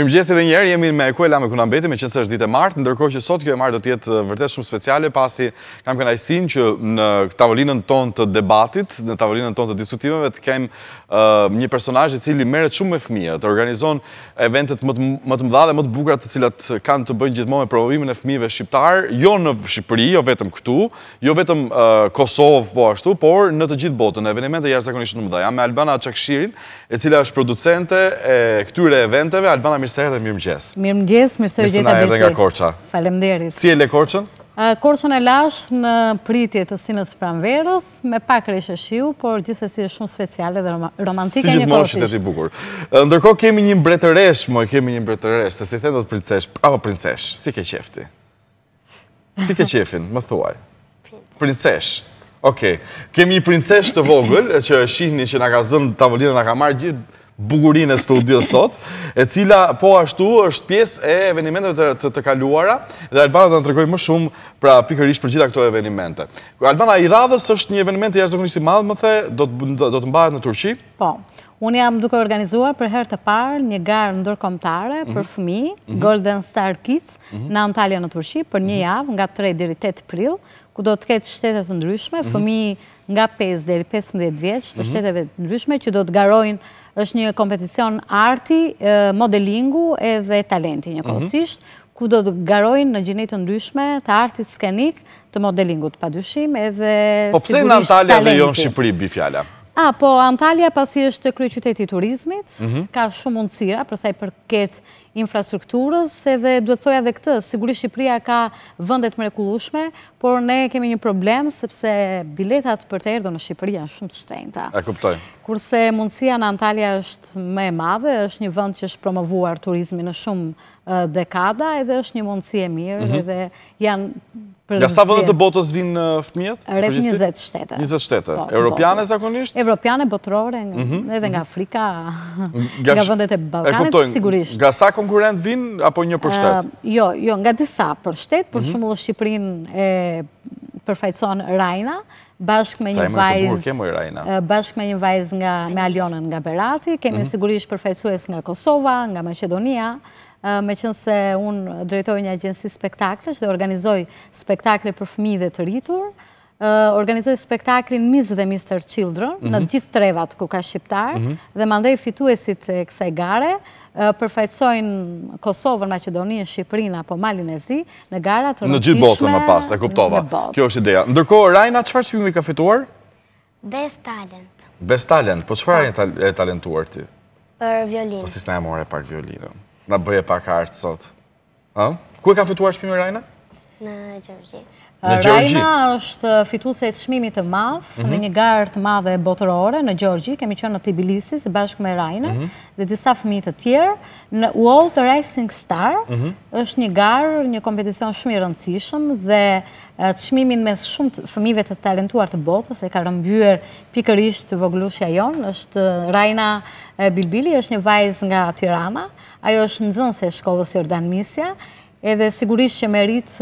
Mirë mëgjesi dhe njerë, jemi me Kuela me kuna mbeti, me qënëse është ditë e martë, ndërkohë që sot kjo e martë do tjetë vërtet shumë speciale, pasi kam kënë që në tavolinën ton të debatit, në tavolinën ton të diskutimeve, të kem një personajë cili meret shumë me fëmijë, të organizon eventet më të mdha dhe më të bukrat të cilat kanë të bëjnë gjithmo me provovimin e fëmijëve shqiptarë, jo në Shqipëri, jo vetëm këtu, jo vetëm Kosovë po ashtu, por në të gjithë botën, evenimente jashtë zakonishtë në mdha. Jam me Albana Qakshirin, e cila është producente e këtyre eventeve. Albana, mirëse dhe mirë mëgjes. Mirë mëgjes, mirëse gjitha besi. Mirëse e dhe nga Korqa. Falemderit. Si e le Korqën? Korqën e lash në pritje të sinës pramverës, me pak reshe shiu, por gjithës e si shumë speciale dhe romantika një korqish. Si gjithë më shqitë e ti bukur. Ndërko kemi një mbretëresh, më kemi një mbretëresh, se si thënë do të princesh, apo princesh, si ke qefti? Si ke qefin, më thuaj? Princesh. Oke, kemi një princesh të vogël, që shihni që nga ka zënë nga ka marrë gjithë bugurinë e studio sot, e cila po ashtu është pjesë e evenimenteve të, të, kaluara, dhe Albana do të ndërkoj më shumë pra pikërisht për gjitha këto evenimente. Albana, i radhës është një eveniment i jashtëzakonisht i madh, më the, do të do të mbahet në Turqi? Po. Unë jam duke organizuar për herë të parë një garë ndërkomtare mhm. për fëmi, mhm. Golden Star Kids, mhm. në Antalja në Turqi, për një javë nga 3 dhe 8 april, ku do të ketë shtetet të ndryshme, fëmi nga 5 dhe 15 vjeç të shtetet ndryshme, që do të garojnë është një kompeticion arti, modelingu edhe talenti një kosisht, ku do të garojnë në gjinit të ndryshme të artit skenik të modelingu të padushim edhe po sigurisht jo talenti. Po pëse në Antalja dhe në Shqipëri, bifjala? A, po, Antalja pasi është kryë qyteti turizmit, mhm. ka shumë mundësira, përsa i përket infrastrukturës, edhe duhet thoja dhe këtë, sigurisht Shqipëria ka vëndet mrekulushme, por ne kemi një problem, sepse biletat për të erdo në Shqipëria në shumë të shtrejnëta. E kuptoj. Kurse mundësia në Antalja është me madhe, është një vënd që është promovuar turizmi në shumë dekada, edhe është një mundësie mirë, mhm. edhe janë Nga Ja sa vëndet të botës vinë në fëmijët? Rët 20 shtete. 20 shtete. Po, Europiane, zakonisht? Europiane, botërore, mhm. edhe nga mhm. Afrika, nga vëndet e Balkanit, sigurisht. Nga sa konkurent vinë apo një për shtetë? Jo, jo, nga disa për shtetë, për mhm. shumë dhe Shqiprinë përfajtëson Rajna, bashkë me një vajzë me Alionën nga Berati, kemi mhm. sigurisht përfajtësues nga Kosova, nga Macedonia, me qënë se unë drejtoj një agjensi spektaklesh dhe organizoj spektakle për fëmi dhe të rritur, organizoj spektaklin Miss dhe Mr. Children në mhm. gjithë trevat ku ka shqiptar mhm. dhe mandej fituesit e kësaj gare përfajtsojnë Kosovën, Macedonien, Shqiprinë apo Malin e Zi në garat rëndishme në gjithë botën më pas, e kuptova kjo është ideja Ndërkohë, Rajna, qëfar që ka fituar? Best Talent Best Talent, po qëfar e talentuar ti? Për violinë Po si s'na e more pak violinë Në bëje pak artë sot Kuj ka fituar shpimi Rajna? Në Gjergji Rajma është fituse e të shmimit të madhë mhm. në një garë të madhe botërore në Gjorgji, kemi qënë në Tbilisi se bashkë me Rajna mhm. dhe disa fëmijë të tjerë në World Racing Star, mhm. është një garë, një kompeticion shumë i rëndësishëm dhe të shmimin me shumë të fëmive të talentuar të botës e ka rëmbyër pikërisht të voglushja jonë, është Rajna Bilbili, është një vajz nga Tirana, ajo është në zënë se shkollës Jordan Misja, edhe sigurisht që merit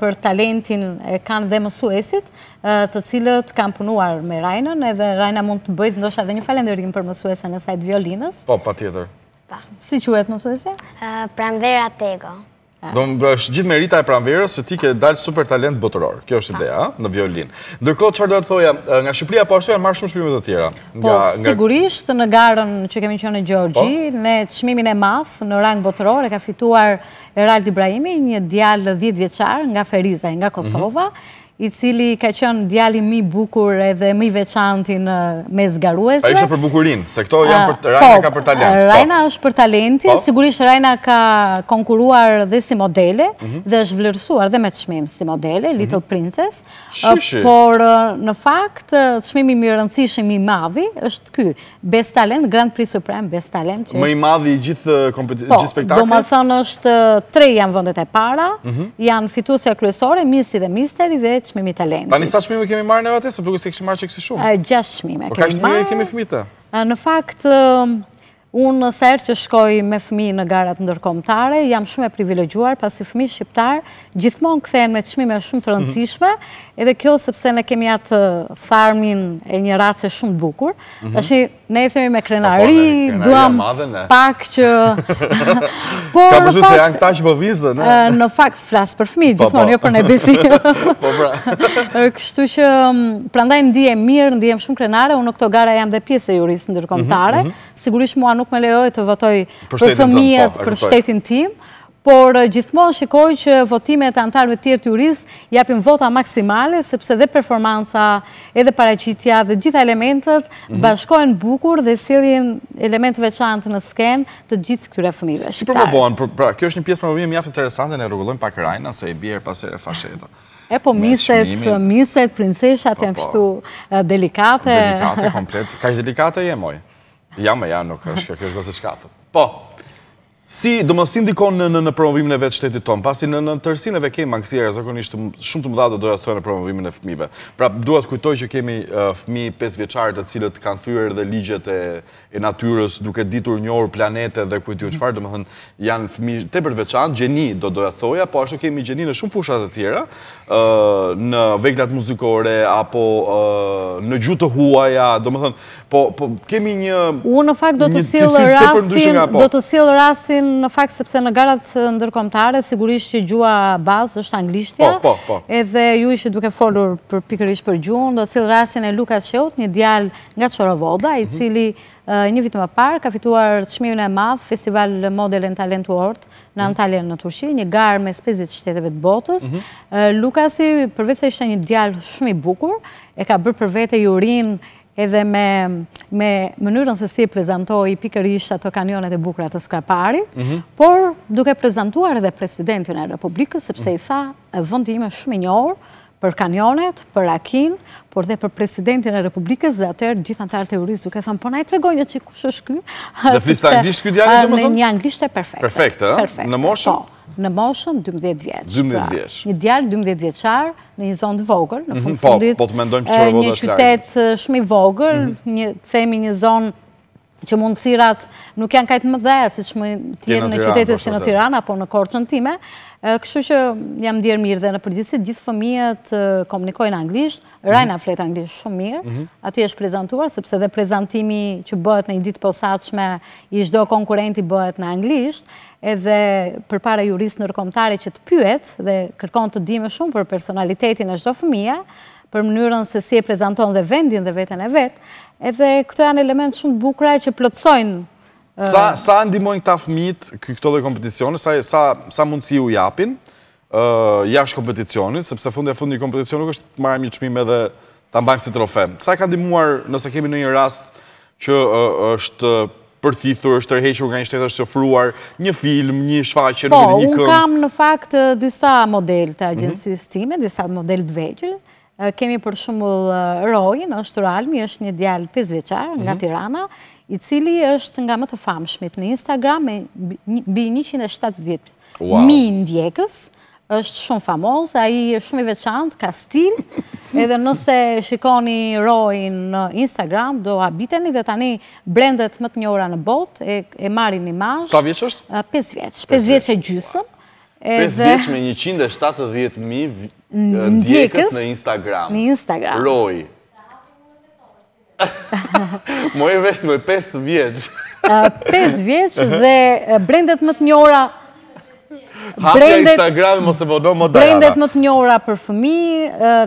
për talentin e kanë dhe mësuesit, të cilët kanë punuar me Rajnën, edhe Rajna mund të bëjt ndosha dhe një falenderim për mësuesen e sajtë violinës. Po, pa tjetër. Si që vetë mësuesja? Pra më vera tego. Do më është gjithë merita e pranverës që ti ke dalë super talent botëror. Kjo është ideja, në violin. Ndërkohë, qërë do të thoja, nga Shqipëria po ashtu janë marrë shumë shmimit të tjera? Po, sigurisht, në garën që kemi qënë në Gjorgji, në po. të shmimin e math, në rang botëror, e ka fituar Eraldi Ibrahimi, një djallë 10 vjeqar, nga Ferizaj, nga Kosova, mhm i cili ka qënë djali mi bukur edhe mi veçantin me zgaruesve. Pa ishte për bukurin, se këto janë ah, për Rajna po, ka për talent. Po. Rajna është për talentin, po. sigurisht Rajna ka konkuruar dhe si modele, mhm. dhe është vlerësuar dhe me të shmim si modele, mhm. Little Princess. Por në fakt, të shmimi më rëndësishim i madhi, është ky, Best Talent, Grand Prix Supreme, Best Talent. Më i madhi i gjithë spektaklet? Po, do më thënë është tre janë vëndet e para, mhm. janë fitusja kryesore, misi dhe misteri dhe vetë shmimi talentit. Pa njësa shmimi kemi marrë në vete, se përdukës të kështë marrë që kështë shumë. Gjash shmime kemi marrë. Po ka shmime kemi fmita. Në fakt, um, unë në sërë që shkoj me fmi në garat në jam shumë e privilegjuar, pasi i fmi shqiptar, gjithmonë këthejn me të shmime shumë të mhm. rëndësishme, edhe kjo sepse ne kemi atë tharmin e një ratës mhm. e shumë bukur, është një nejthemi po, po, me krenari, duham pak që Ka përshu se janë këta që bëvizë, po në? Në fakt, flasë për fëmijë, po, gjithmonë, po. jo për në ebesi. Po, pra. Kështu që, prandaj, ndihem mirë, ndihem shumë krenare, unë në këto gara jam dhe pjesë e juristë ndërkomtare, mhm, mhm. sigurisht mua nuk me lejoj të votoj për fëmijët, për shtetin tim, por eh, gjithmonë shikoj që votimet antarve të juris japim vota maksimale, sepse dhe performansa, edhe paracitja dhe gjitha elementet mhm. bashkojnë bukur dhe sirin elementve veçantë në sken të gjithë këtyre fëmive shqiptarë. Si përbohen, pra kjo është një pjesë përbohemi mjaftë interesante, ne rrugullojmë pak rajna, se i bjerë pasere fasheta. E po miset, miset, princeshat po, janë po. kështu eh, delikate. Delikate, komplet. Ka ishtë delikate, je moj? Ja, me ja, nuk është, kështë është bëse Po, Si, do më indikon në, në promovimin e vetë shtetit tonë, pasi në, në ve kemi mangësia rëzakonishtë shumë të më dhatë doja të thërë në promovimin e fëmive. Pra, duhet kujtoj që kemi uh, fëmi 5 vjeqarët e cilët kanë thyrë dhe ligjet e, e natyrës, duke ditur një orë planete dhe kujtë ju mm. qëfarë, do më thënë, janë fëmi të për gjeni do doja thoja, po ashtu kemi gjeni në shumë fushat e tjera, në veglat muzikore, apo në gjutë të huaja, do më thënë, po, po kemi një... Unë në fakt do të silë rastin, do të silë rasin në fakt sepse në garat ndërkomtare, sigurisht që gjua bazë është anglishtja, po, po, edhe ju ishë duke folur për pikërish për gjuën, do të silë rasin e Lukas Sheut, një djal nga Qorovoda, i cili një vitë më parë ka fituar të shmiju e madhë, Festival Model e Talent World, në Antalya në Turqi, një garë me spezit shteteve të botës. Mhm. Lukasi, për vetë se ishte një djallë shumë i bukur, e ka bërë për vetë e jurim edhe me mënyrën se si prezentoj i pikër ato kanionet e bukrat të skraparit, mhm. por duke prezentuar edhe presidentin e Republikës, sepse i tha vëndime shumë i njohër, për kanionet, për akin, por dhe për presidentin e Republikës dhe atër gjithan të arteurisë duke thëmë, po na i të regojnë që kush është ky? në më një anglisht e perfekte. Perfekte, në moshën? Po, në moshën, 12 vjeqë. 12 vjeqë. Një djarë, 12 vjeqarë, në një zonë të vogër, në mhm, fundë po, fundit, po një qytetë shmi vogër, një themi një zonë që mundësirat nuk janë kajtë më dhe, si që më tjetë në qytetës po, si në Tirana, apo në korçën time, kështu që jam djerë mirë dhe në përgjithësit, gjithë fëmijët komunikojnë anglisht, mhm. Rajna fletë anglisht shumë mirë, mhm. aty është prezentuar, sepse dhe prezentimi që bëhet në i ditë posaqme, i shdo konkurenti bëhet në anglisht, edhe për para juristë nërkomtare që të pyet, dhe kërkon të dime shumë për personalitetin e shdo fëmija, për mënyrën se si e prezenton dhe vendin dhe vetën e vetë, edhe këto janë element shumë bukraj që plëtsojnë. Sa ndimojnë këta fmit këto dhe kompeticionit, sa mundësi ju japin, jashtë kompeticionit, sepse fundi e fund një kompeticion nuk është marim një qmime dhe të mbankë si trofe. Sa ka ndimuar nëse kemi në një rast që është përthithur, është tërheqër nga një shtetë është sëfruar një film, një shfaqër, po, një këmë? Po, unë kam në fakt disa model të mhm. agjensis time, disa model të veqër, kemi për shumëll Rojin, është Roalmi, është një djallë pizveqar nga mhm. Tirana, i cili është nga më të famshmit në Instagram me bi 170 ndjekës, është shumë famos, a i është shumë i veçant, ka stil, edhe nëse shikoni Rojin në Instagram, do abiteni dhe tani brendet më të njora në bot, e marin një mash. Sa vjeqë është? 5 vjeqë, 5 vjeqë e gjysëm, 5 vjeq me 170.000 eh, djekës në Instagram. Në Instagram. Roj. Mojë veshti me 5 vjeq. 5 vjeq dhe eh, brendet më të njora Hapja Instagram mos e vodohë, mos dajana. Brendet më të një për fëmi,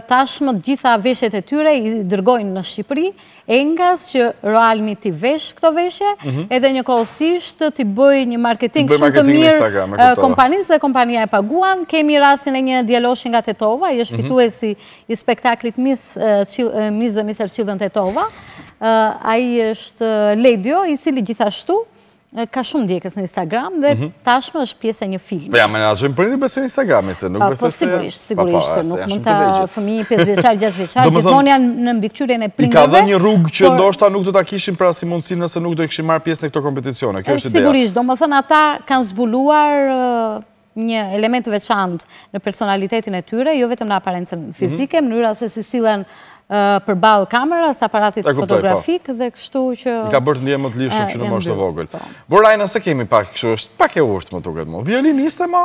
tashmë të gjitha veshet e tyre i dërgojnë në Shqipëri, engas që roalmi t'i vesh këto veshje, mhm. edhe një kohësisht t'i bëj një marketing shumë të mirë kompanisë dhe kompanija e paguan. Kemi rasin e një dialoshin nga Tetova, i është mhm. fitu e si i spektaklit Miss dhe Mr. Qildën Tetova. A i është Ledio, i sili gjithashtu, ka shumë djekës në Instagram dhe mhm. tashmë është pjesë e një film. Po ja, menajëm për një besë në Instagram, se nuk po, besë se... Po, sigurisht, sigurisht, nuk mund të fëmi 5 veqar, 6 veqar, gjithmonë janë në mbikqyre e prindeve. I ka dhe një rrugë që ndoshta nuk do të kishim pra si mundësi nëse nuk do i këshim marë pjesë në këto kompeticione, kjo është ideja. Sigurisht, do më thënë ata kanë zbuluar një element veçant në personalitetin e tyre, jo vetëm në aparencën mhm. fizike, mënyra se si silen për balë kameras, aparatit po. fotografik dhe kështu që... Në ka bërë të ndje më të lishëm që në më është të vogël. Po. Bërë, ajë nëse kemi pak kështu, është pak e urtë më të këtë më. Violiniste më?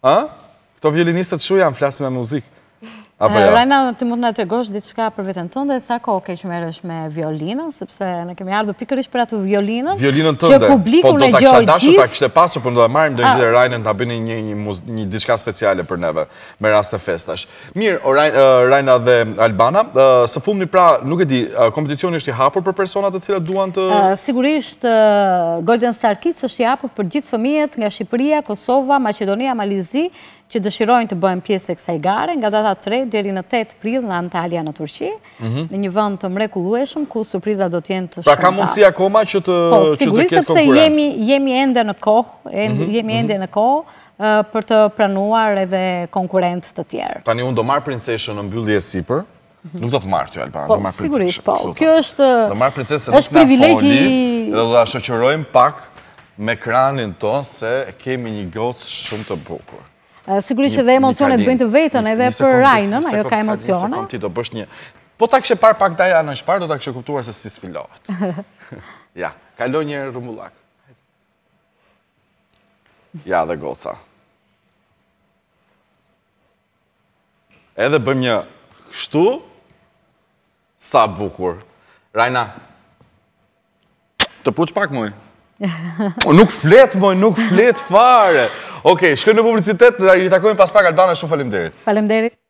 Këto violiniste të shu janë flasë me muzikë. Eh, jo? Rajna, ti mund në të regosh diçka për vetën tënde, e sa kohë ke merësh me violinën, sepse në kemi ardhë pikërish për atë violinën, violinën tënde, që publikum në gjojë gjithë. Po do të kësha dashë, pasur, për në do të marim, do të dhe Rajnën të abini një, një, shka diçka speciale për neve, me rast të festash. Mirë, eh, Rajna dhe Albana, eh, së fumë një pra, nuk e di, kompeticioni është i hapur për personat të cilat duan të... Sigurisht, Golden Star Kids është i hapur për gjithë nga Shqipëria, Kosova, që dëshirojnë të bëjmë pjesë e kësaj gare, nga data 3 djeri në 8 prill në Antalya në Turqi, mhm. në një vënd të mrekulueshëm, ku surpriza do t'jenë të shumëta. Pra ka mundësi akoma që të po, ketë konkurent? Po, sigurisë se jemi ende në kohë, mhm, jemi mhm. ende në kohë, për të pranuar edhe konkurent të tjerë. Pani, unë do marë princeshën në mbyllje sipër, nuk do të marë t'jo, Alba, do po, marë princeshën. Po, kjo është... Do marë princeshën në privilegji... Dhe do pak me kranin tonë se kemi një gocë shumë të bukur sigurisht që dhe emocionet bëjnë të vetën edhe për rajnën, ajo ka emocione. Po ta kështë parë pak daja në shparë, do ta kështë kuptuar se si sfilohet. Ja, kalon një rëmullak. Ja, dhe goca. Edhe bëjmë një kështu, sa bukur. Rajna, të puq pak mëj. Nuk fletë mëj, nuk fletë fare. Ok, shkëm në publicitet, dhe i takojmë pas pak, Albana, shumë falim derit. Falim derit.